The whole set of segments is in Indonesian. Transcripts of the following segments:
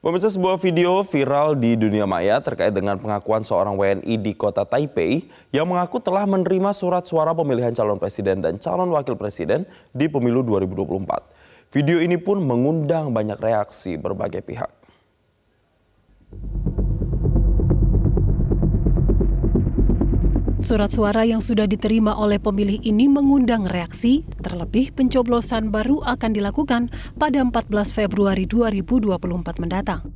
Pemirsa sebuah video viral di dunia maya terkait dengan pengakuan seorang WNI di kota Taipei yang mengaku telah menerima surat suara pemilihan calon presiden dan calon wakil presiden di pemilu 2024. Video ini pun mengundang banyak reaksi berbagai pihak. surat suara yang sudah diterima oleh pemilih ini mengundang reaksi, terlebih pencoblosan baru akan dilakukan pada 14 Februari 2024 mendatang.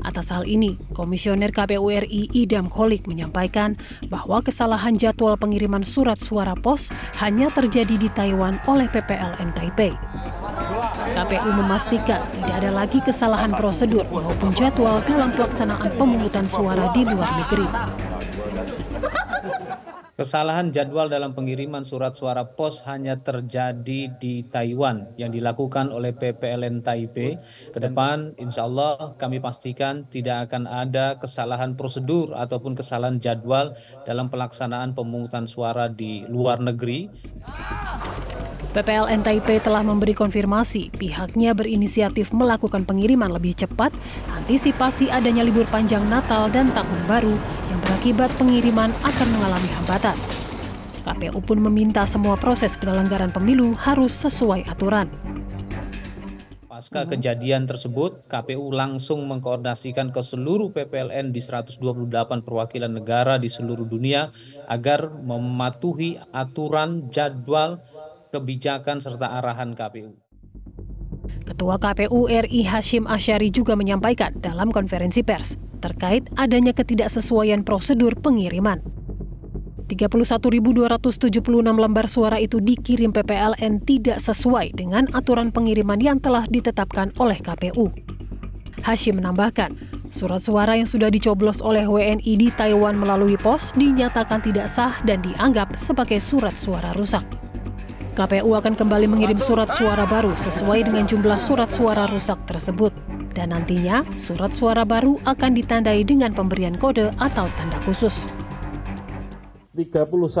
Atas hal ini, Komisioner KPU RI Idam Kolik menyampaikan bahwa kesalahan jadwal pengiriman surat suara pos hanya terjadi di Taiwan oleh PPLN Taipei. KPU memastikan tidak ada lagi kesalahan prosedur maupun jadwal dalam pelaksanaan pemungutan suara di luar negeri. Kesalahan jadwal dalam pengiriman surat suara pos hanya terjadi di Taiwan yang dilakukan oleh PPLN Taipei. Kedepan insya Allah kami pastikan tidak akan ada kesalahan prosedur ataupun kesalahan jadwal dalam pelaksanaan pemungutan suara di luar negeri. PPLN Taipei telah memberi konfirmasi pihaknya berinisiatif melakukan pengiriman lebih cepat antisipasi adanya libur panjang Natal dan Tahun Baru yang berakibat pengiriman akan mengalami hambatan. KPU pun meminta semua proses penyelenggaraan pemilu harus sesuai aturan. Pasca kejadian tersebut, KPU langsung mengkoordinasikan ke seluruh PPLN di 128 perwakilan negara di seluruh dunia agar mematuhi aturan jadwal kebijakan serta arahan KPU. Ketua KPU RI Hashim Asyari juga menyampaikan dalam konferensi pers terkait adanya ketidaksesuaian prosedur pengiriman. 31.276 lembar suara itu dikirim PPLN tidak sesuai dengan aturan pengiriman yang telah ditetapkan oleh KPU. Hashim menambahkan, surat suara yang sudah dicoblos oleh WNI di Taiwan melalui pos dinyatakan tidak sah dan dianggap sebagai surat suara rusak. KPU akan kembali mengirim surat suara baru sesuai dengan jumlah surat suara rusak tersebut. Dan nantinya, surat suara baru akan ditandai dengan pemberian kode atau tanda khusus. 31.276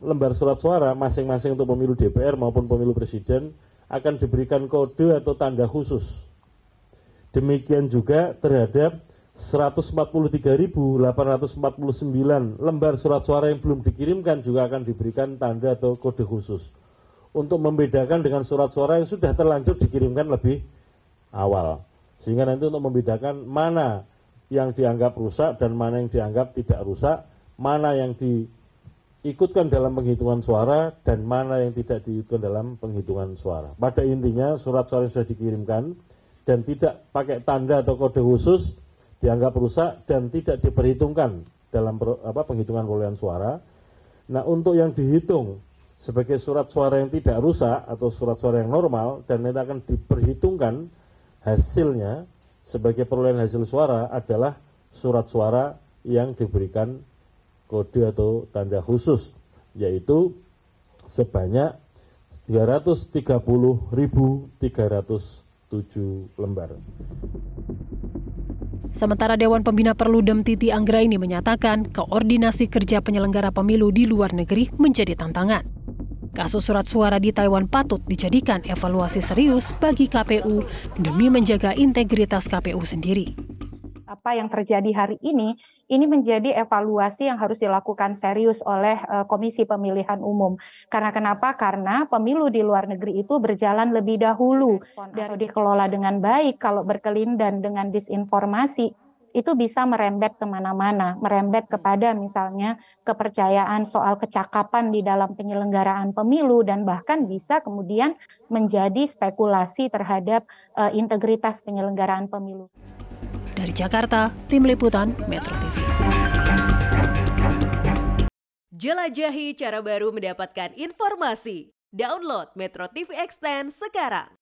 lembar surat suara masing-masing untuk pemilu DPR maupun pemilu presiden akan diberikan kode atau tanda khusus. Demikian juga terhadap 143.849 lembar surat suara yang belum dikirimkan juga akan diberikan tanda atau kode khusus untuk membedakan dengan surat suara yang sudah terlanjur dikirimkan lebih awal. Sehingga nanti untuk membedakan mana yang dianggap rusak dan mana yang dianggap tidak rusak, mana yang diikutkan dalam penghitungan suara dan mana yang tidak diikutkan dalam penghitungan suara. Pada intinya surat suara yang sudah dikirimkan dan tidak pakai tanda atau kode khusus dianggap rusak dan tidak diperhitungkan dalam apa, penghitungan perolehan suara. Nah, untuk yang dihitung sebagai surat suara yang tidak rusak atau surat suara yang normal dan nanti akan diperhitungkan hasilnya sebagai perolehan hasil suara adalah surat suara yang diberikan kode atau tanda khusus yaitu sebanyak 330.307 lembar. Sementara Dewan Pembina Perludem Titi ini menyatakan koordinasi kerja penyelenggara pemilu di luar negeri menjadi tantangan. Kasus surat suara di Taiwan patut dijadikan evaluasi serius bagi KPU demi menjaga integritas KPU sendiri. Apa yang terjadi hari ini ini menjadi evaluasi yang harus dilakukan serius oleh eh, Komisi Pemilihan Umum. Karena kenapa? Karena pemilu di luar negeri itu berjalan lebih dahulu dan dikelola dengan baik kalau berkelindan dengan disinformasi itu bisa merembet kemana-mana, merembet kepada misalnya kepercayaan soal kecakapan di dalam penyelenggaraan pemilu dan bahkan bisa kemudian menjadi spekulasi terhadap uh, integritas penyelenggaraan pemilu. Dari Jakarta, Tim Liputan Metro TV. Jelajahi cara baru mendapatkan informasi. Download Metro TV Extend sekarang.